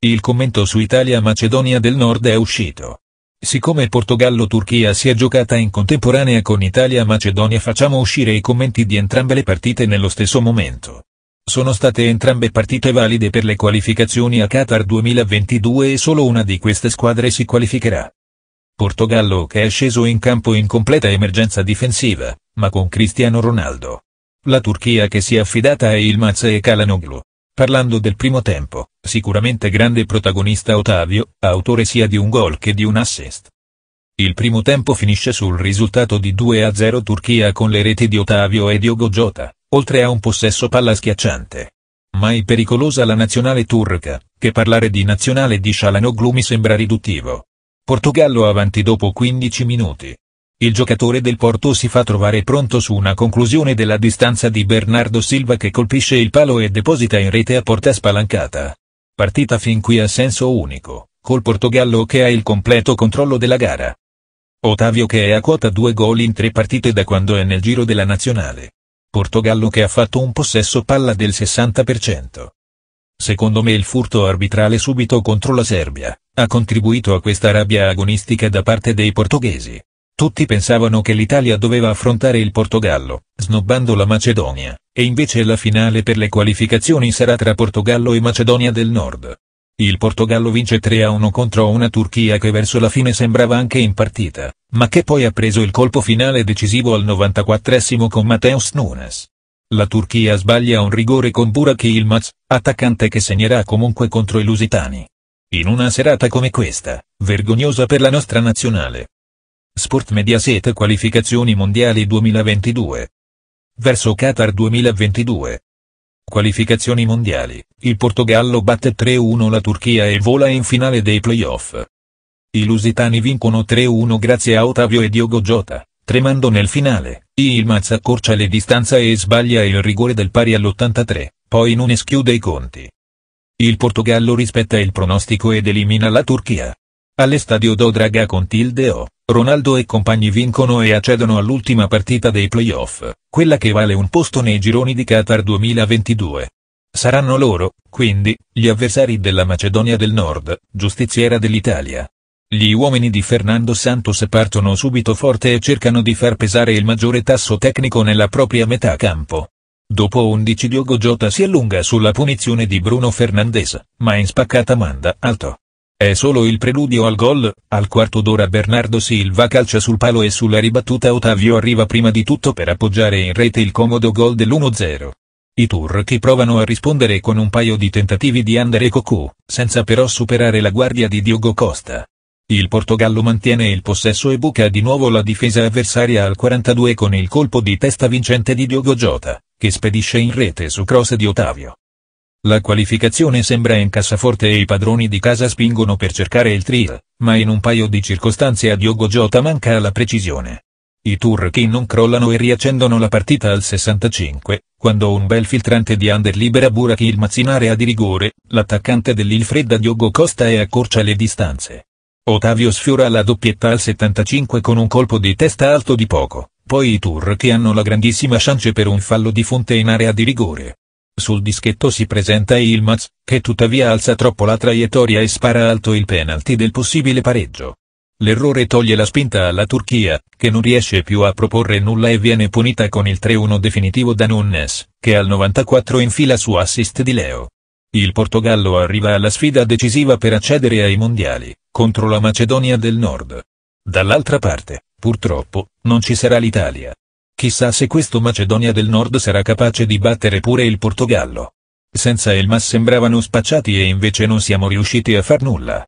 Il commento su Italia-Macedonia del Nord è uscito. Siccome Portogallo-Turchia si è giocata in contemporanea con Italia-Macedonia facciamo uscire i commenti di entrambe le partite nello stesso momento. Sono state entrambe partite valide per le qualificazioni a Qatar 2022 e solo una di queste squadre si qualificherà. Portogallo che è sceso in campo in completa emergenza difensiva, ma con Cristiano Ronaldo. La Turchia che si è affidata a Ilmaz e Kalanoglu. Parlando del primo tempo, sicuramente grande protagonista Ottavio, autore sia di un gol che di un assist. Il primo tempo finisce sul risultato di 2-0 Turchia con le reti di Ottavio e Diogo Jota, oltre a un possesso palla schiacciante. Mai pericolosa la nazionale turca, che parlare di nazionale di Shalanoglu mi sembra riduttivo. Portogallo avanti dopo 15 minuti, il giocatore del Porto si fa trovare pronto su una conclusione della distanza di Bernardo Silva che colpisce il palo e deposita in rete a porta spalancata. Partita fin qui a senso unico, col Portogallo che ha il completo controllo della gara. Ottavio che è a quota due gol in tre partite da quando è nel giro della nazionale. Portogallo che ha fatto un possesso palla del 60%. Secondo me il furto arbitrale subito contro la Serbia, ha contribuito a questa rabbia agonistica da parte dei portoghesi. Tutti pensavano che l'Italia doveva affrontare il Portogallo, snobbando la Macedonia, e invece la finale per le qualificazioni sarà tra Portogallo e Macedonia del Nord. Il Portogallo vince 3-1 a contro una Turchia che verso la fine sembrava anche in partita, ma che poi ha preso il colpo finale decisivo al 94 con Mateus Nunes. La Turchia sbaglia un rigore con Burak Ilmaz, attaccante che segnerà comunque contro i Lusitani. In una serata come questa, vergognosa per la nostra nazionale, Sport Mediaset Qualificazioni Mondiali 2022. Verso Qatar 2022. Qualificazioni mondiali, il Portogallo batte 3-1 la Turchia e vola in finale dei playoff. I lusitani vincono 3-1 grazie a Ottavio e Diogo Jota, tremando nel finale, Ilmaz accorcia le distanze e sbaglia il rigore del pari all'83, poi non eschiude i conti. Il Portogallo rispetta il pronostico ed elimina la Turchia. All'estadio Dodraga con tilde O. Ronaldo e compagni vincono e accedono all'ultima partita dei playoff, quella che vale un posto nei gironi di Qatar 2022. Saranno loro, quindi, gli avversari della Macedonia del Nord, giustiziera dell'Italia. Gli uomini di Fernando Santos partono subito forte e cercano di far pesare il maggiore tasso tecnico nella propria metà campo. Dopo 11 Diogo Jota si allunga sulla punizione di Bruno Fernandes, ma in spaccata manda alto. È solo il preludio al gol, al quarto d'ora Bernardo Silva calcia sul palo e sulla ribattuta Ottavio arriva prima di tutto per appoggiare in rete il comodo gol dell'1-0. I turchi provano a rispondere con un paio di tentativi di Andere Cocu, senza però superare la guardia di Diogo Costa. Il Portogallo mantiene il possesso e buca di nuovo la difesa avversaria al 42 con il colpo di testa vincente di Diogo Jota, che spedisce in rete su cross di Ottavio. La qualificazione sembra in cassaforte e i padroni di casa spingono per cercare il trio, ma in un paio di circostanze a Diogo Jota manca la precisione. I turchi non crollano e riaccendono la partita al 65, quando un bel filtrante di under libera Buraki il mazzinare a di rigore, l'attaccante dell'Ilfredda Diogo Costa e accorcia le distanze. Ottavio sfiora la doppietta al 75 con un colpo di testa alto di poco, poi i turchi hanno la grandissima chance per un fallo di fonte in area di rigore. Sul dischetto si presenta Ilmaz, che tuttavia alza troppo la traiettoria e spara alto il penalty del possibile pareggio. L'errore toglie la spinta alla Turchia, che non riesce più a proporre nulla e viene punita con il 3-1 definitivo da Nunes, che al 94 infila su assist di Leo. Il Portogallo arriva alla sfida decisiva per accedere ai mondiali, contro la Macedonia del Nord. Dall'altra parte, purtroppo, non ci sarà l'Italia. Chissà se questo Macedonia del Nord sarà capace di battere pure il Portogallo. Senza Elmas sembravano spacciati e invece non siamo riusciti a far nulla.